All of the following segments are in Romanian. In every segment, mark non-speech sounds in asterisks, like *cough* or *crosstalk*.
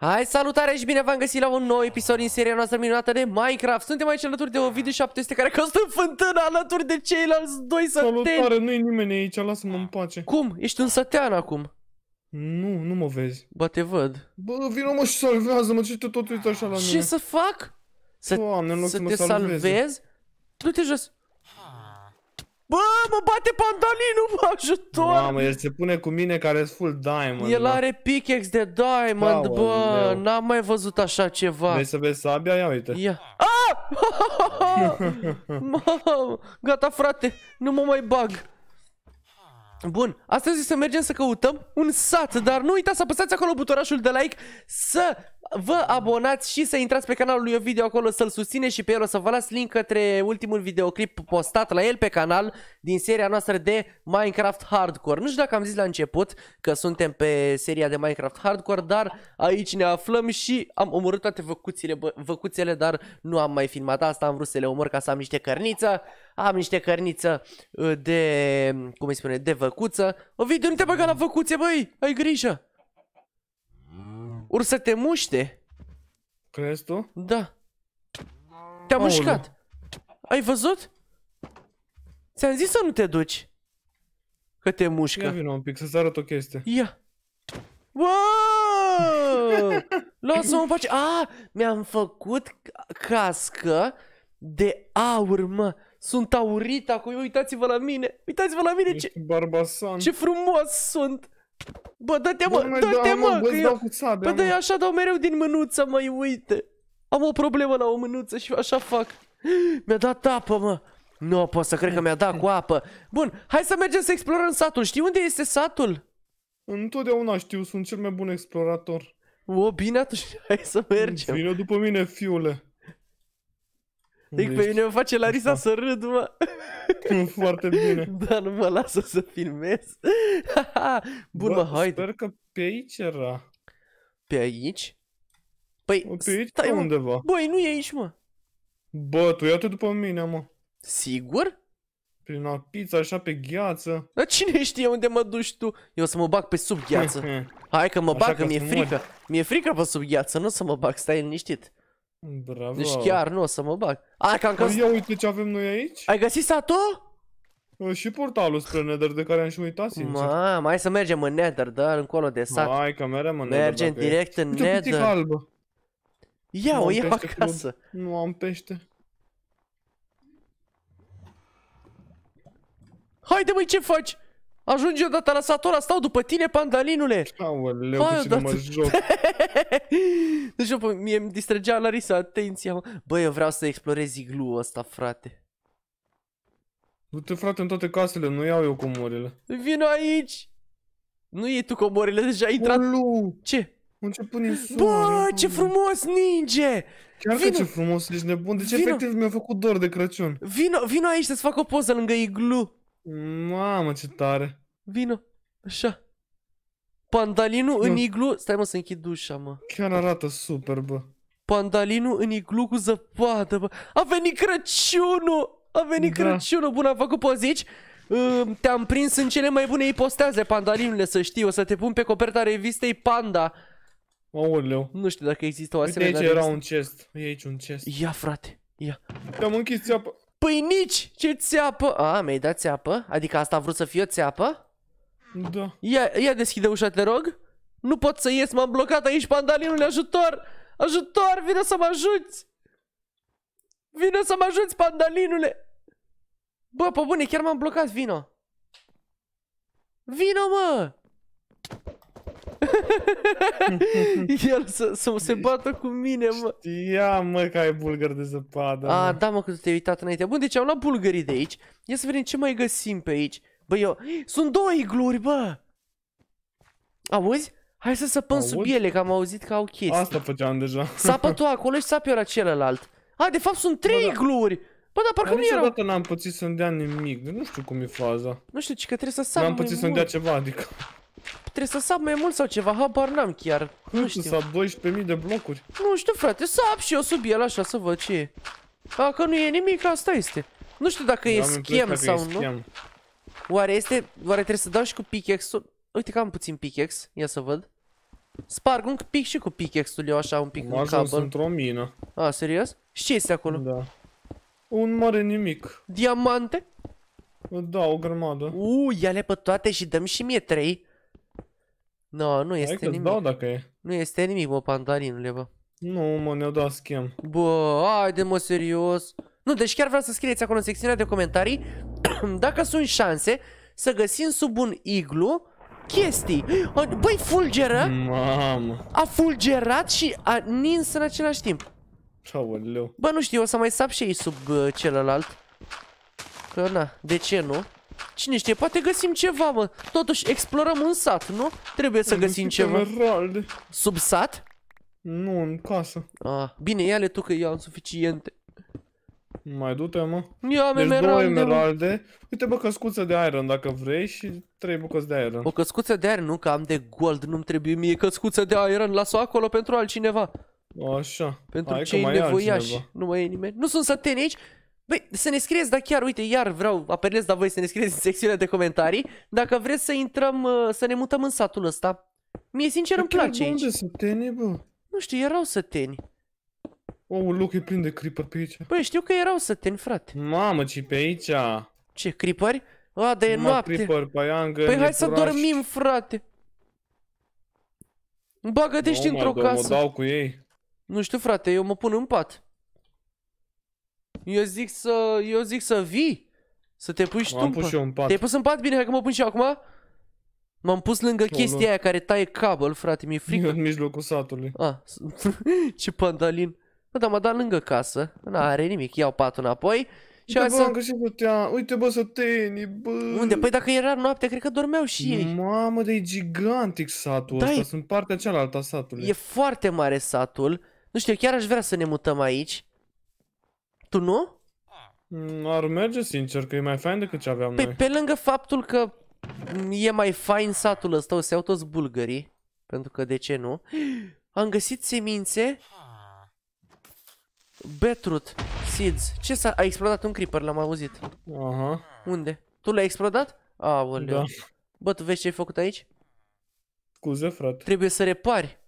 Hai, salutare și bine v-am găsit la un nou episod din seria noastră minunată de Minecraft Suntem aici alături de Ovidiu 700 care costă în fântână alături de ceilalți doi săteni Salutare, nu-i nimeni aici, lasă-mă în pace Cum? Ești un sătean acum Nu, nu mă vezi Bă, te văd Bă, vină mă și salvează-mă, ce te tot uiți așa la mine Ce să fac? Să, Doamne, să te salvezi? salvez? Du-te jos Bă, mă bate pandalinul, mă, ajutor! Mamă, el se pune cu mine care sunt full diamond. El bă. Da. are pickaxe de diamond, da, bă, n-am mai văzut așa ceva. Vrei să vezi sabia? Ia uite. Ia. Ah! *laughs* Mamă, gata frate, nu mă mai bag. Bun, astăzi să mergem să căutăm un sat, dar nu uitați să apăsați acolo butonașul de like, să vă abonați și să intrați pe canalul lui Ovidiu acolo să-l susține și pe el o să vă las link către ultimul videoclip postat la el pe canal din seria noastră de Minecraft Hardcore. Nu știu dacă am zis la început că suntem pe seria de Minecraft Hardcore, dar aici ne aflăm și am omorât toate văcuțile, bă, văcuțele dar nu am mai filmat asta, am vrut să le omor ca să am niște cărniță, am niște cărniță uh, de, cum îi spune, de văcuță. Ovidiu, nu te băga la văcuțe, băi, ai grijă! Ur să te muște. Crezi tu? Da. Te-a mușcat. Ai văzut? Ți-am zis să nu te duci. Că te mușcă. Ia vină un pic să-ți arăt o chestie. Ia. Wow! *laughs* Lasă-mă în pace. Ah, mi-am făcut cască de aur, mă. Sunt aurit acum. Uitați-vă la mine. Uitați-vă la mine. Ești ce... barbasan. Ce frumos sunt. Bă, dă-te mă, dă-te mă, mă, bă, că eu... sabia, bă, păi, dă așa dau mereu din mânuță, măi, uite. Am o problemă la o mânuță și așa fac. Mi-a dat apă, mă. Nu pot să cred că mi-a dat cu apă. Bun, hai să mergem să explorăm satul. Știi unde este satul? Întotdeauna știu, sunt cel mai bun explorator. O, bine atunci, *laughs* hai să mergem. Vino după mine, fiule. Deci pe mine mă face Larisa exact. să râd, mă. *laughs* Foarte bine. Da, nu mă lasă să filmez. *laughs* Bun, Bă, mă, hai. Sper că pe aici era. Pe aici? Păi, pe aici stai, undeva. Mă. Băi, nu e aici, mă. Bă, tu ia-te după mine, mă. Sigur? Prin pizza, așa, pe gheață. Dar cine știe unde mă duci tu? Eu o să mă bag pe sub gheață. *laughs* Hai că mă așa bag, că mi-e frică. Mi-e frică pe sub gheață, nu o să mă bag, stai liniștit. Bravo. Deci chiar nu o să mă bag. Ai, că am păi căs... Ia uite ce avem noi aici. Ai găsit sato? Și portalul spre Nether de care am și uitat, sincer. Ma, mai să mergem în Nether, da, încolo de sat. Mai, că mergem în Nether. Mergem direct e. în Uite Nether. albă. Ia o, ia acasă. Cu... Nu am pește. Haide, mai ce faci? Ajunge data satora, stau după tine, pandalinule! Aoleu, Aoleu cine mă joc? *laughs* deci eu, mie îmi distrăgea Larisa, atenția, mă. Bă, eu vreau să explorez iglu ăsta, frate. Du-te, frate, în toate casele, nu iau eu comorile. Vino aici! Nu iei tu comorile, deja ai intrat... Olu! Ce? Început din soare. Bă, ce frumos ninge! Chiar vino. că ce frumos, ești nebun. Deci vino. efectiv mi-a făcut dor de Crăciun. Vino, vino aici să-ți fac o poză lângă iglu. Mamă, ce tare. Vino, Așa. Pandalinul în iglu... Stai mă să închid dușa, mă. Chiar arată super, bă. Pandalinul în iglu cu zăpadă, bă. A venit Crăciunul! A venit da. Crăciunul! Bun, am făcut pozici. Te-am prins în cele mai bune ipostează pandalinule, să știi. O să te pun pe coperta revistei Panda. Aoleu. Nu știu dacă există o asemenea Uite aici era un chest. E aici un chest. Ia, frate. Ia. Te-am închis țeapă. Păi nici! Ce țeapă? A, mi-ai dat țeapă? Adică asta a vrut să fie o țeapă? Da. Ia, ia deschide ușa, te rog. Nu pot să ies, m-am blocat aici, pandalinule, ajutor! Ajutor, vine să mă ajuți! Vine să mă ajuți, pandalinule! Bă, pe bune, chiar m-am blocat, vino! Vino, mă! *laughs* El să, să se deci bată cu mine, mă. Ia, mă, că ai bulgări de zăpadă. A, mă. da, mă, că tu te-ai uitat înainte. Bun, deci am luat bulgării de aici. Ia să vedem ce mai găsim pe aici. Bă, eu... Sunt două igluri, bă! Auzi? Hai să săpăm sub ele, că am auzit că au chestii. Asta făceam deja. Sapă tu acolo și sapi la celălalt. A, de fapt sunt trei bă, da. igluri! Bă, dar parcă nu erau... niciodată n-am pățit să-mi dea nimic, nu știu cum e faza. Nu știu, ci că trebuie să sap N-am pățit să-mi dea ceva, adică... Trebuie să sap mai mult sau ceva, habar n-am chiar. Nu, știu. Să sap 12.000 de blocuri. Nu știu, frate, sap și eu sub el așa să văd ce e. Dacă nu e nimic, asta este. Nu știu dacă e schem sau nu. Oare este... Oare trebuie să dau și cu pickaxe-ul? Uite că am puțin pickaxe. Ia să văd. Sparg un pic și cu pickaxe-ul eu așa un pic am în Am într-o mină. A, serios? Și ce este acolo? Da. Un mare nimic. Diamante? Da, o grămadă. Uuu, ia le pe toate și dăm și mie trei. No, nu este Hai nimic. dau dacă e. Nu este nimic, mă, pandarinule, bă. Nu, mă, ne-o dat schem. Bă, haide, mă, serios. Nu, deci chiar vreau să scrieți acolo în secțiunea de comentarii *clears throat* dacă sunt șanse să găsim sub un iglu chestii. Băi, fulgeră! Mamă! A fulgerat și a nins în același timp. Aoleu. Bă, nu știu, o să mai sap și ei sub uh, celălalt. Că na, de ce nu? Cine știe, poate găsim ceva, mă. Totuși, explorăm un sat, nu? Trebuie să găsim ceva. Ralde. Sub sat? Nu, în casă. Ah, bine, ia-le tu că eu am suficiente. Mai du-te, mă. Ia, deci emeralde, două emeralde. Uite, bă, căscuță de iron dacă vrei și trei bucăți de iron. O căscuță de iron, nu, că am de gold, nu-mi trebuie mie căscuță de iron. Las-o acolo pentru altcineva. Așa. Pentru Hai cei nevoiași. Nu mai e nimeni. Nu sunt săteni aici. Băi, să ne scrieți, dar chiar, uite, iar vreau, apelez la voi să ne scrieți în secțiunea de comentarii, dacă vreți să intrăm, uh, să ne mutăm în satul ăsta. Mie, sincer, bă, păi îmi place aici. Unde săteni, bă? Nu știu, erau săteni. Oh, loc e plin de creeper pe aici. Păi știu că erau săteni, frate. Mamă, ce pe aici? Ce, creeperi? A, de Numai noapte. Creeper, păi păi hai să dormim, frate. Bagă-te și no, într-o casă. Mă dau cu ei. Nu știu, frate, eu mă pun în pat. Eu zic să, eu zic să vii. Să te pui și tu pus în pat. Te-ai pus în pat? Bine, hai că mă pun și eu acum. M-am pus lângă no, chestia aia care taie cabl, frate, mi-e frică. în mijlocul satului. Ah, *laughs* ce pandalin. Bă, dar m-a dat lângă casă. Nu are nimic, iau patul înapoi. Și da, bă, să... am putea. Uite, bă, sătenii, bă. Unde? Păi dacă era noapte, cred că dormeau și ei. Mamă, de e gigantic satul da, ăsta. E... Sunt partea cealaltă a satului. E foarte mare satul. Nu știu, chiar aș vrea să ne mutăm aici. Tu nu? Mm, ar merge, sincer, că e mai fain decât ce aveam păi, noi. pe lângă faptul că mm, e mai fain satul ăsta, o să iau toți bulgării, pentru că de ce nu, *gasps* am găsit semințe Betrut, seeds. Ce s-a... A explodat un creeper, l-am auzit. Aha. Unde? Tu l-ai explodat? Aoleu. Da. Bă, tu vezi ce ai făcut aici? Scuze, frate. Trebuie să repari.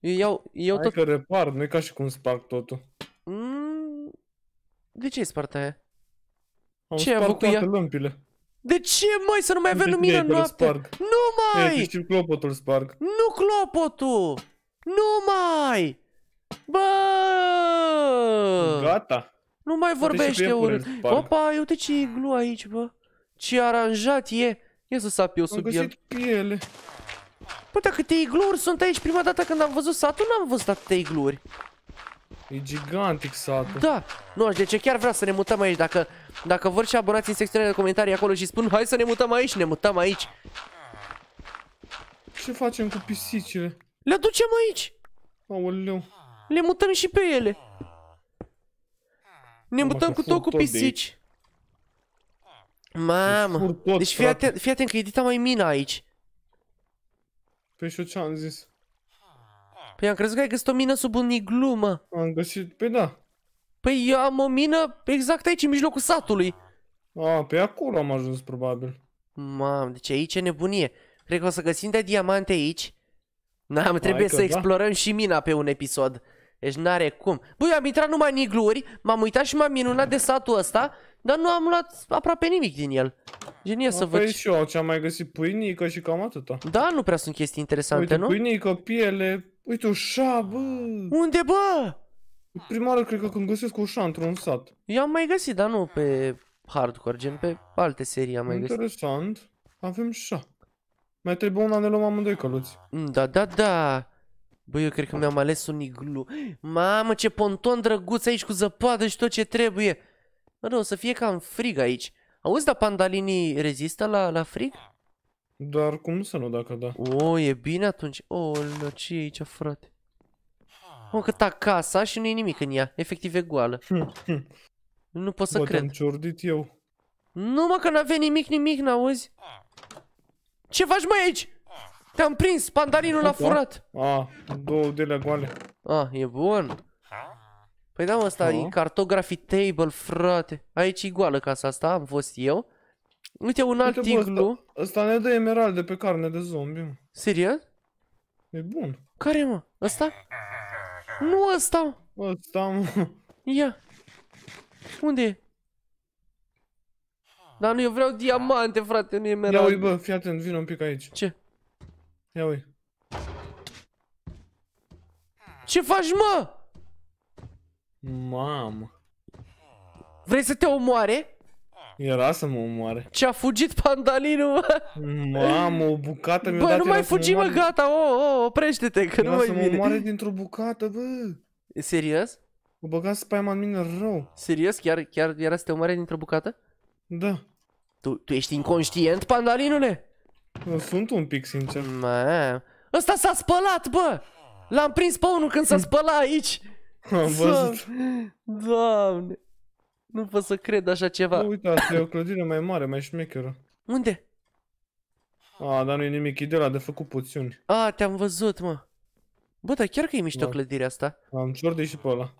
Eu iau, iau tot... că repar, nu e ca și cum sparg totul. Mm... De ce ai spart aia? Am ce spart toate ea? lămpile. De ce, mai să nu mai avem deci lumină noapte? Nu mai! Ei, clopotul sparg. Nu clopotul! Nu mai! Bă! Gata. Nu mai vorbește urât. Opa, uite ce iglu aici, bă. Ce aranjat e. Ia să sap eu sub el. piele. Bă, dar câte igluri sunt aici. Prima dată când am văzut satul, n-am văzut atâtea igluri. E gigantic satul. Da. Nu, de deci ce chiar vreau să ne mutăm aici. Dacă, dacă vor și abonați în secțiunea de comentarii acolo și spun hai să ne mutăm aici, ne mutăm aici. Ce facem cu pisicile? Le aducem aici. Aoleu. Le mutăm și pe ele. Ne mutăm cu tot cu pisici. Mamă, deci tot, deci fii atent, fii atent că edita mai mina aici. Păi și ce am zis? Păi am crezut că ai găsit o mină sub un iglu, mă. Am găsit, păi da. Păi eu am o mină exact aici, în mijlocul satului. A, pe acolo am ajuns probabil. Mamă, deci aici e nebunie. Cred că o să găsim de diamante aici. Na, trebuie să da. explorăm și mina pe un episod. Deci n-are cum. Băi, am intrat numai în igluri, m-am uitat și m-am minunat de satul ăsta, dar nu am luat aproape nimic din el. Genie să păi văd. și eu, ce-am mai găsit pâinică și cam atâta. Da, nu prea sunt chestii interesante, Uite, nu? pâinică, piele, uite, ușa, bă! Unde, bă? Prima oară cred că când găsesc ușa într-un sat. Eu am mai găsit, dar nu pe hardcore, gen pe alte serii am mai Interesant. găsit. Interesant, avem șa. Mai trebuie una de luăm amândoi căluți. Da, da, da. Băi, eu cred că mi-am ales un iglu. Mamă, ce ponton drăguț aici cu zăpadă și tot ce trebuie. Mă, o să fie cam frig aici. Auzi, dar pandalinii rezistă la, la frig? Dar cum să nu dacă da. O, e bine atunci. O, ce e aici, frate? O, cât acasa și nu e nimic în ea. Efectiv e goală. *laughs* nu pot să Bă, cred. ciordit eu. Nu, mă, că n-avea nimic, nimic, n-auzi? Ce faci, mai aici? Te-am prins, pandarinul l-a furat. A, două de goale. A, ah, e bun. Păi da, mă, ăsta e cartography table, frate. Aici e goală casa asta, am fost eu. Uite, un alt iglu. Asta ăsta, ne dă emeralde pe carne de zombi. Serios? E bun. Care, mă? Ăsta? Nu ăsta, mă. Ăsta, mă. Ia. Unde e? Dar nu, eu vreau diamante, frate, nu emeralde. Ia uite, bă, fii atent, vin un pic aici. Ce? Ia ui. Ce faci, mă? Mamă. Vrei să te omoare? Era să mă omoare. Ce-a fugit pandalinul, mă? Mamă, o bucată mi-a dat. Bă, nu mai fugi, mă, gata, o, o, oprește-te, că nu mai bine. să mă omoare dintr-o bucată, bă. E serios? O băga spaima în mine rău. Serios? Chiar, chiar era să te omoare dintr-o bucată? Da. Tu, tu ești inconștient, pandalinule? Sunt un pic sincer. Mă. Ăsta s-a spălat, bă! L-am prins pe unul când s-a spălat aici! Am văzut. Doamne. Nu pot să cred așa ceva. Bă, uite, asta e o clădire mai mare, mai șmecheră. Unde? A, dar nu e nimic, e de la de făcut poțiuni. A, te-am văzut, mă. Bă, dar chiar că e mișto da. clădirea asta. Am ciordi și pe ăla.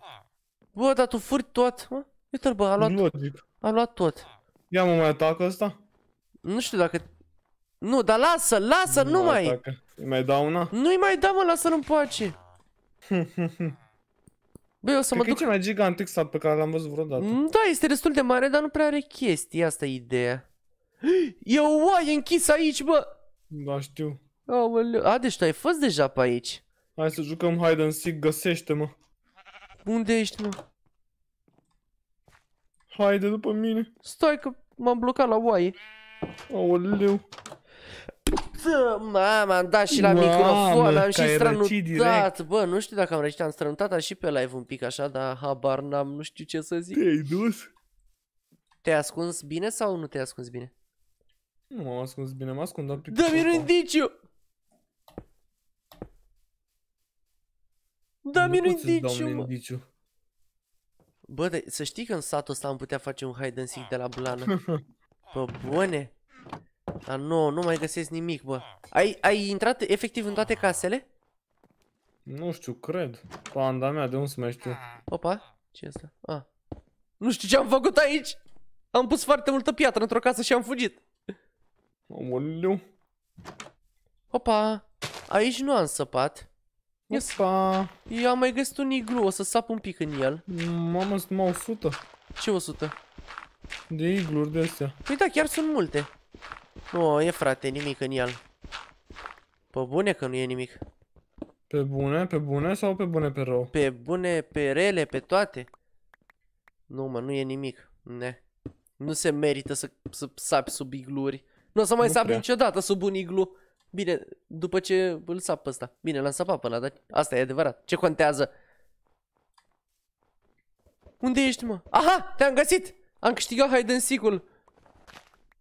Bă, dar tu furi tot, mă? Uite-l, bă, a luat, Logic. a luat tot. Ia mă, mai atacă ăsta? Nu știu dacă nu, dar lasă, lasă, nu, nu mai! Nu Îi mai dau una? Nu-i mai dau, mă, lasă-l în pace! *laughs* Băi, o să Cred mă duc... e cel mai gigantic sat pe care l-am văzut vreodată. Mm, da, este destul de mare, dar nu prea are chestii, asta e ideea. *gasps* E o oaie închis aici, bă! Da, știu. Aoleu. A, deci tu ai fost deja pe aici. Hai să jucăm hide and seek, găsește-mă. Unde ești, mă? Haide după mine. Stai că m-am blocat la oaie. Aoleu. Da, Ma, m-am dat și la Mamă, microfon, am și strănutat. Bă, nu știu dacă am răcit, am strănutat dar și pe live un pic așa, dar habar n-am, nu știu ce să zic. Te-ai dus? Te-ai ascuns bine sau nu te-ai ascuns bine? Nu m-am ascuns bine, m-am ascuns doar pic. Dă-mi un indiciu! Dă-mi un indiciu, mă. indiciu. Bă, de, să știi că în satul ăsta am putea face un hide and seek de la blană. *laughs* Pă bune! Dar nu, nu mai găsesc nimic, bă. Ai, ai intrat efectiv în toate casele? Nu știu, cred. Panda mea, de unde să mai știu? Opa, ce asta? Ah. Nu știu ce am făcut aici! Am pus foarte multă piatră într-o casă și am fugit. Omoleu. Opa, aici nu am săpat. Opa. Eu am mai găsit un iglu, o să sap un pic în el. Mamă, sunt numai 100. Ce 100? De igluri de astea. Păi da, chiar sunt multe. Nu, e frate, nimic în el. Pe bune că nu e nimic. Pe bune, pe bune sau pe bune pe rău? Pe bune, pe rele, pe toate. Nu mă, nu e nimic. Ne. Nu se merită să, să sapi sub igluri. Nu o să mai sapi niciodată sub un iglu. Bine, după ce îl sap pe ăsta. Bine, l-am sapat până, dar asta e adevărat. Ce contează? Unde ești, mă? Aha, te-am găsit! Am câștigat hide and seek-ul.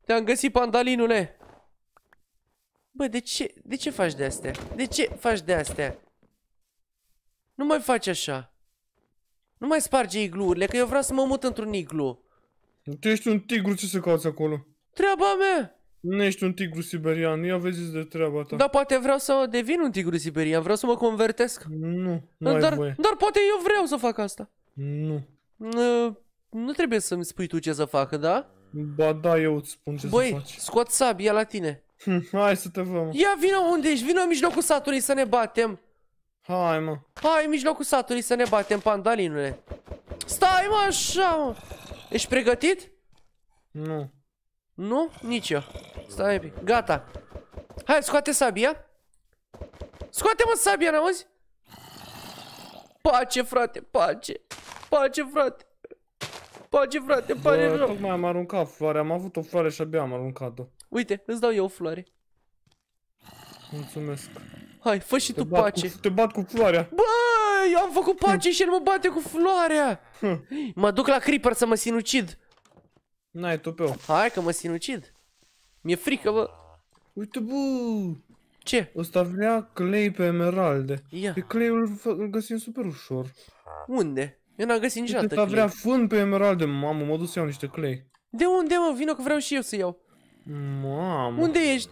Te-am găsit, pandalinule! Bă, de ce, de ce faci de astea? De ce faci de astea? Nu mai faci așa. Nu mai sparge iglurile, că eu vreau să mă mut într-un iglu. Tu ești un tigru, ce se cauți acolo? Treaba mea! Nu ești un tigru siberian, ia vezi de treaba ta. Da, poate vreau să devin un tigru siberian, vreau să mă convertesc. Nu, nu dar, ai dar poate eu vreau să fac asta. Nu. Nu, nu trebuie să-mi spui tu ce să facă, da? Ba da, eu îți spun ce Băi, să faci. scot sabia la tine. Hm, hai să te văd, mă. Ia, vină unde ești, vină în mijlocul satului să ne batem. Hai, mă. Hai, în mijlocul satului să ne batem, pandalinule. Stai, mă, așa, mă. Ești pregătit? Nu. Nu? Nici eu. Stai, pic. Gata. Hai, scoate sabia. Scoate-mă sabia, n-auzi? Pace, frate, pace. Pace, frate face, frate, îmi pare Bă, rău. tocmai am aruncat floare, am avut o floare și abia am aruncat-o. Uite, îți dau eu o floare. Mulțumesc. Hai, fă și te tu pace. Cu, te bat cu floarea. Bă, eu am făcut pace și el mă bate cu floarea. mă duc la creeper să mă sinucid. N-ai -o. Hai că mă sinucid. Mi-e frică, bă. Uite, bă. Ce? Ăsta vrea clay pe emeralde. Ia. Pe clayul îl găsim super ușor. Unde? Eu n-am găsit niciodată Uite, vrea fân pe emeralde, mamă, mă duc să iau niște clay. De unde, mă? Vino că vreau și eu să iau. Mamă. Unde ești?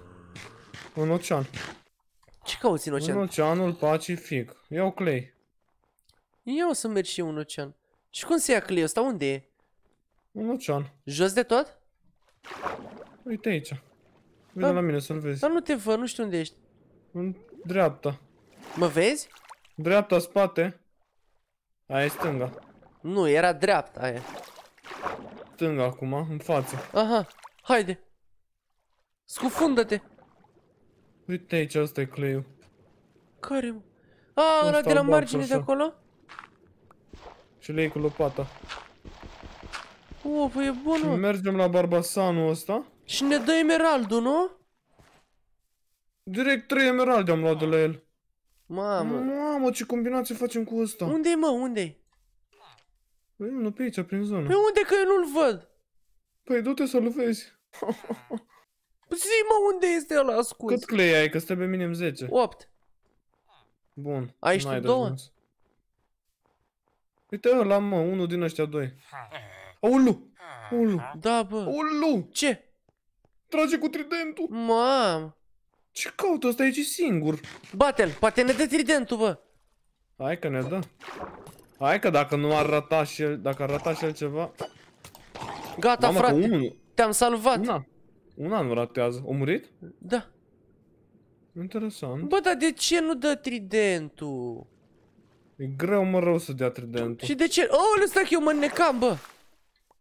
În ocean. Ce cauți în ocean? În oceanul Pacific. Iau clay. Eu să merg și eu în ocean. Și cum se ia clay ăsta? Unde e? În ocean. Jos de tot? Uite aici. Vino da, la mine să-l vezi. Dar nu te văd, nu știu unde ești. În dreapta. Mă vezi? Dreapta, spate. Aia e stânga. Nu, era dreapta aia. Stânga acum, în față. Aha, haide. Scufundă-te. Uite aici, asta e cleiul. Care, mă? A, ăla de la margine de acolo? Și lei cu lopata. O, păi e bună. Și mergem la barbasanul ăsta. Și ne dă emeraldul, nu? Direct 3 emeralde am luat de la el. Mamă. Mamă, ce combinație facem cu ăsta? Unde-i, mă? Unde-i? Păi, nu pe aici, prin zonă. Păi unde că eu nu-l văd? Păi du-te să-l vezi. *laughs* Zi, mă, unde este ăla ascuns? Cât clei ai? Că stai pe minim 10. 8. Bun. Ai tu două? Uite ăla, mă, unul din ăștia doi. Aulu! Aulu! Da, bă. Aulu! Ce? Trage cu tridentul! Mamă! Ce caută ăsta aici singur? Bate-l, poate ne dă tridentul, bă. Hai că ne dă. Hai că dacă nu ar rata și el, dacă ar rata și el ceva. Gata, Mama, frate. Unul... Te-am salvat. Una. Una nu ratează. O murit? Da. Interesant. Bă, dar de ce nu dă tridentul? E greu, mă, rău să dea tridentul. Și de ce? Oh, lăsa că eu mă necam, bă.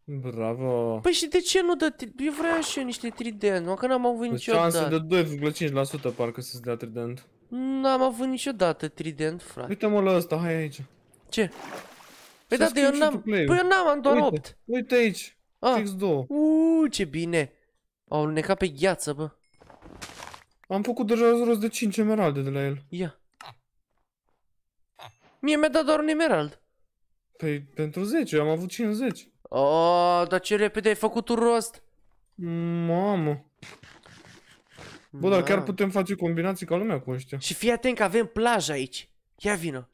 Bravo! Păi și de ce nu dă... Eu vreau și eu niște trident, mă, că n-am avut deci niciodată. de 2,5% parcă să-ți dea trident. N-am avut niciodată trident, frate. Uite-mă la ăsta, hai aici. Ce? Păi da, eu n-am... Păi eu n-am, am doar uite, 8. Uite aici, ah. fix 2. Uuu, ce bine! Au lunecat pe gheață, bă. Am făcut deja rost de 5 emeralde de la el. Ia. Mie mi-a dat doar un emerald. Păi pentru 10, eu am avut 50. Oh, dar ce repede ai făcut un rost. Mamă. Bă, dar chiar da. putem face combinații ca lumea cu ăștia. Și fii atent că avem plajă aici. Ia vină.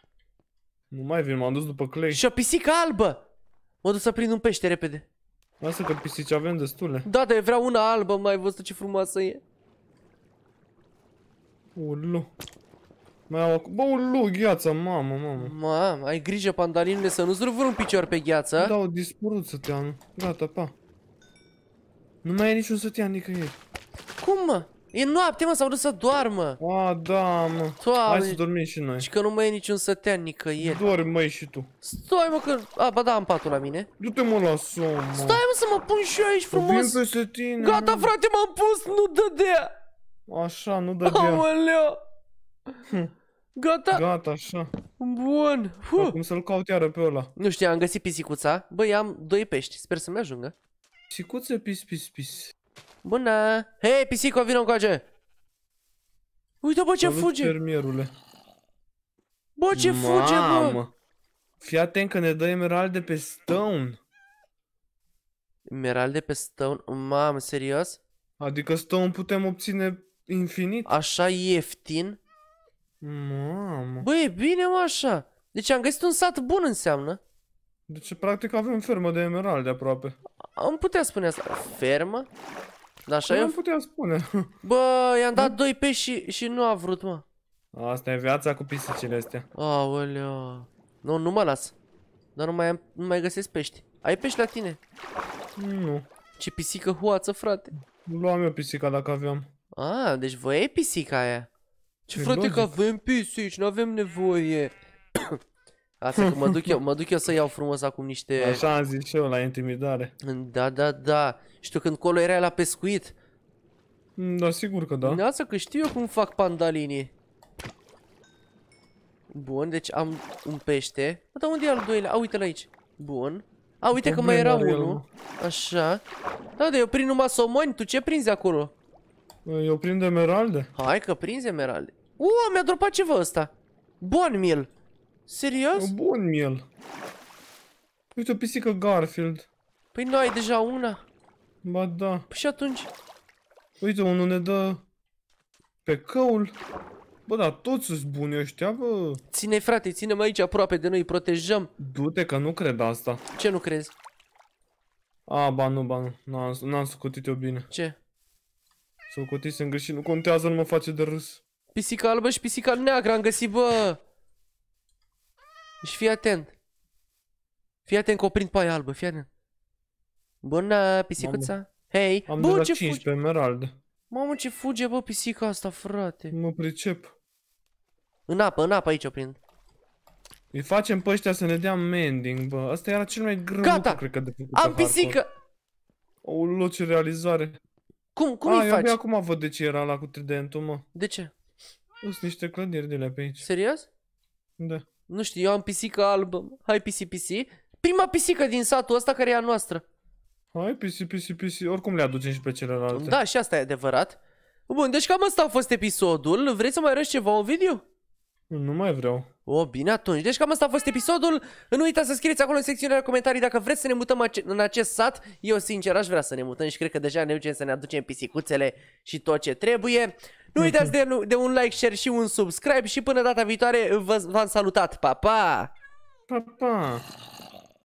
Nu mai vin, m-am dus după Clay. Și o pisică albă. Mă duc să prind un pește repede. Asta că pisici avem destule. Da, dar vreau una albă, mai văzut ce frumoasă e. Ulu. Mai au acum un lug, gheață, mamă, mamă. Mamă, ai grijă pandalinile să nu-ți rup un picior pe gheață. Da, au dispărut să Gata, pa. Nu mai e niciun să nicăieri. Cum, mă? E noapte, mă, s-au dus să doarmă. A, da, mă. Toamne. Hai să dormim și noi. Și că nu mai e niciun sătean nicăieri. Dormi, măi, și tu. Stai, mă, că... A, ba, da, am patul la mine. Du-te, mă, la somn, mă. Stai, mă, să mă pun și eu aici frumos. Vin peste tine, Gata, mă. frate, m-am pus, nu dădea. Așa, nu dădea. Aoleo. Hm. Gata! Gata, așa. Bun. Huh. Acum să-l caut iară pe ăla. Nu știu, am găsit pisicuța. Băi, am doi pești. Sper să-mi ajungă. Pisicuță, pis, pis, pis. Bună! Hei, pisico, vină încoace! Uite, bă, ce fuge! fermierule. Bă, ce Mamă. fuge, bă! Fii atent că ne dă emeralde pe stone. Emeralde pe stone? Mamă, serios? Adică stone putem obține infinit. Așa ieftin? Mamă. Băi, e bine mă așa. Deci am găsit un sat bun înseamnă. Deci practic avem fermă de emeralde aproape. Am putea spune asta. Fermă? Da, așa Cum păi am putea spune. *laughs* Bă, i-am dat doi pești și, și nu a vrut, mă. Asta e viața cu pisicile astea. Aoleo. Nu, nu mă las. Dar nu mai, am, nu mai găsesc pești. Ai pești la tine? Nu. Ce pisică huață, frate. Luam eu pisica dacă aveam. A, ah, deci voi ai pisica aia. Ce frate că avem pisici, nu avem nevoie. *coughs* Asta că mă duc eu, mă duc eu să iau frumos acum niște... Așa am zis și eu, la intimidare. Da, da, da. Știu când colo era la pescuit. Mm, da, sigur că da. Asta că știu eu cum fac pandalinii. Bun, deci am un pește. Bă, dar unde e al doilea? A, uite-l aici. Bun. A, uite Problema că mai era unul. Așa. Da, dar eu prind numai somoni. Tu ce prinzi acolo? Eu prind emeralde. Hai că prinzi emeralde. Uuu, mi-a dropat ceva ăsta. Bun mil. Serios? Bun mil. Uite o pisică Garfield. Păi nu ai deja una? Ba da. Păi și atunci? Uite, unul ne dă pe căul. Bă, dar toți sunt buni ăștia, bă. Ține, frate, ține aici aproape de noi, protejăm. Du-te că nu cred asta. Ce nu crezi? A, ba nu, ba nu, n-am scutit eu bine. Ce? să o cotit, sunt greșit, nu contează, nu mă face de râs. Pisica albă și pisica neagră am găsit, bă! Și deci fii atent. Fii atent că o prind pe aia albă, fii atent. Bună, pisicuța. Hei! Am bă, de la ce 15 emerald. Mamă, ce fuge, bă, pisica asta, frate. Mă pricep. În apă, în apă aici o prind. Îi facem pe ăștia să ne dea mending, bă. Asta era cel mai greu Gata. lucru, cred că, de făcut Am pisică! O, ce realizare. Cum, cum A, îi faci? abia acum văd de ce era la cu tridentul, mă. De ce? Sunt niște clădiri de la pe aici. Serios? Da. Nu știu, eu am pisică albă. Hai pisi pisi. Prima pisică din satul ăsta care e a noastră. Hai pisi pisi pisi. Oricum le aducem și pe celelalte. Da, și asta e adevărat. Bun, deci cam asta a fost episodul. vrei să mai arăți ceva un video? Nu mai vreau. O, bine atunci. Deci cam asta a fost episodul. Nu uitați să scrieți acolo în secțiunea de comentarii dacă vreți să ne mutăm ace în acest sat. Eu sincer aș vrea să ne mutăm și cred că deja ne ducem să ne aducem pisicuțele și tot ce trebuie. Nu uitați de, de un like, share și un subscribe și până data viitoare v-am salutat. Pa, pa! Pa, pa!